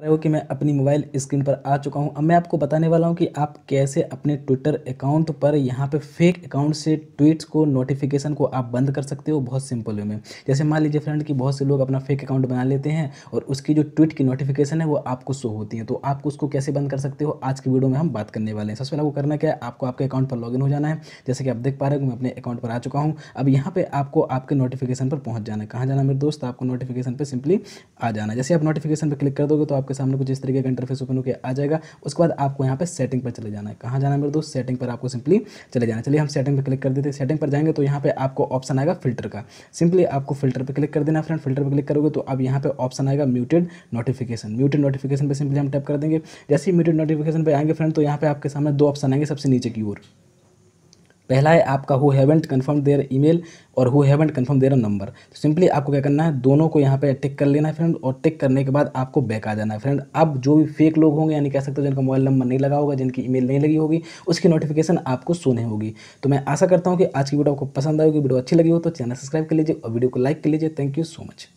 रहे हो कि मैं अपनी मोबाइल स्क्रीन पर आ चुका हूं अब मैं आपको बताने वाला हूं कि आप कैसे अपने ट्विटर अकाउंट पर यहां पे फेक अकाउंट से ट्वीट्स को नोटिफिकेशन को आप बंद कर सकते हो बहुत सिंपल वे में जैसे मान लीजिए फ्रेंड कि बहुत से लोग अपना फेक अकाउंट बना लेते हैं और उसकी जो ट्वीट की नोटिफिकेशन है वो आपको शो होती है तो आप उसको कैसे बंद कर सकते हो आज की वीडियो में हम बात करने वाले हैं सबसे पहले वो करना क्या है आपको आपके अकाउंट पर लॉग हो जाना है जैसे कि आप देख पा रहे हो मैं अपने अकाउंट पर आ चुका हूँ अब यहाँ पर आपको आपके नोटिफिकेशन पर पहुँच जाना है कहाँ जाना मेरे दोस्त आपको नोटिफिकेशन पर सिंपली आ जाना जैसे आप नोटिफिकेशन पर क्लिक कर दोगे तो आपके सामने कुछ इस तरीके का इंटरफेस ओपन होकर आ जाएगा उसके बाद आपको यहाँ पर सेटिंग पर चले जाना है कहाँ जाना है मेरे दोस्त सेटिंग पर आपको सिंपली चले जाना चलिए हम सेटिंग पर क्लिक कर देते हैं सेटिंग पर जाएंगे तो यहाँ पर आपको ऑप्शन आएगा फिल्टर का सिंपली आपको फिल्टर पर क्लिक कर देना फ्रेंड फिल्टर पर क्लिक करोगे तो अब यहाँ पर ऑप्शन आएगा म्यूटेड नोटिफिकेशन म्यूटेड नोटिफिकेशन पर सिंपली हम टैप कर देंगे जैसे ही म्यूटेड नोटिफिकेशन पर आएंगे फ्रेंड तो यहाँ पर आपके सामने दो ऑप्शन आएंगे सबसे नीचे की ओर पहला है आपका who haven't confirm their email और who haven't confirm their number तो सिंपली आपको क्या करना है दोनों को यहाँ पे टिक कर लेना है फ्रेंड और टिक करने के बाद आपको बैक आ जाना है फ्रेंड अब जो भी फेक लोग होंगे यानी कह सकते हो जिनका मोबाइल नंबर नहीं लगा होगा जिनकी ईमेल नहीं लगी होगी उसकी नोटिफिकेशन आपको सुने होगी तो मैं आशा करता हूँ कि आज की वीडियो आपको पसंद आएगी वीडियो अच्छी लगी हो तो चैनल सब्सक्राइब कर लीजिए और वीडियो को लाइक कर लीजिए थैंक यू सो मच